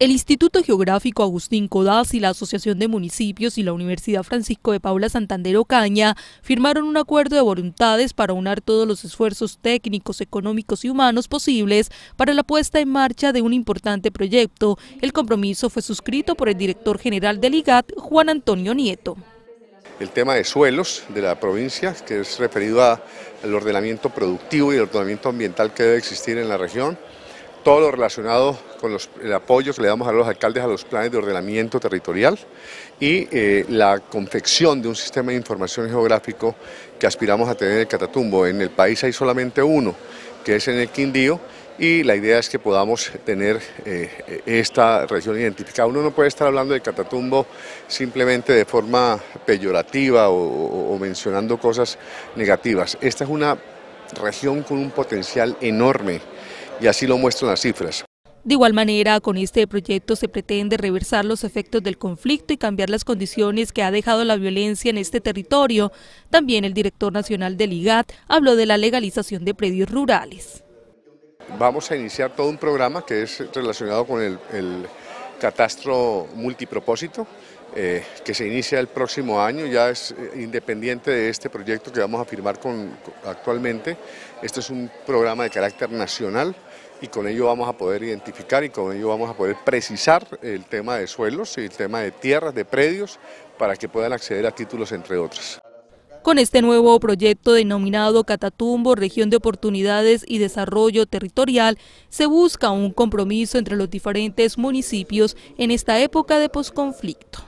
El Instituto Geográfico Agustín Codaz y la Asociación de Municipios y la Universidad Francisco de Paula Santander Ocaña firmaron un acuerdo de voluntades para unar todos los esfuerzos técnicos, económicos y humanos posibles para la puesta en marcha de un importante proyecto. El compromiso fue suscrito por el director general del IGAT, Juan Antonio Nieto. El tema de suelos de la provincia, que es referido al ordenamiento productivo y el ordenamiento ambiental que debe existir en la región, todo lo relacionado con los, el apoyo que le damos a los alcaldes a los planes de ordenamiento territorial y eh, la confección de un sistema de información geográfico que aspiramos a tener en el Catatumbo. En el país hay solamente uno, que es en el Quindío, y la idea es que podamos tener eh, esta región identificada. Uno no puede estar hablando de Catatumbo simplemente de forma peyorativa o mencionando cosas negativas. Esta es una región con un potencial enorme y así lo muestran las cifras. De igual manera, con este proyecto se pretende reversar los efectos del conflicto y cambiar las condiciones que ha dejado la violencia en este territorio. También el director nacional del IGAT habló de la legalización de predios rurales. Vamos a iniciar todo un programa que es relacionado con el, el catastro multipropósito eh, que se inicia el próximo año, ya es eh, independiente de este proyecto que vamos a firmar con, actualmente. Esto es un programa de carácter nacional y con ello vamos a poder identificar y con ello vamos a poder precisar el tema de suelos y el tema de tierras, de predios, para que puedan acceder a títulos, entre otras. Con este nuevo proyecto denominado Catatumbo, Región de Oportunidades y Desarrollo Territorial, se busca un compromiso entre los diferentes municipios en esta época de posconflicto.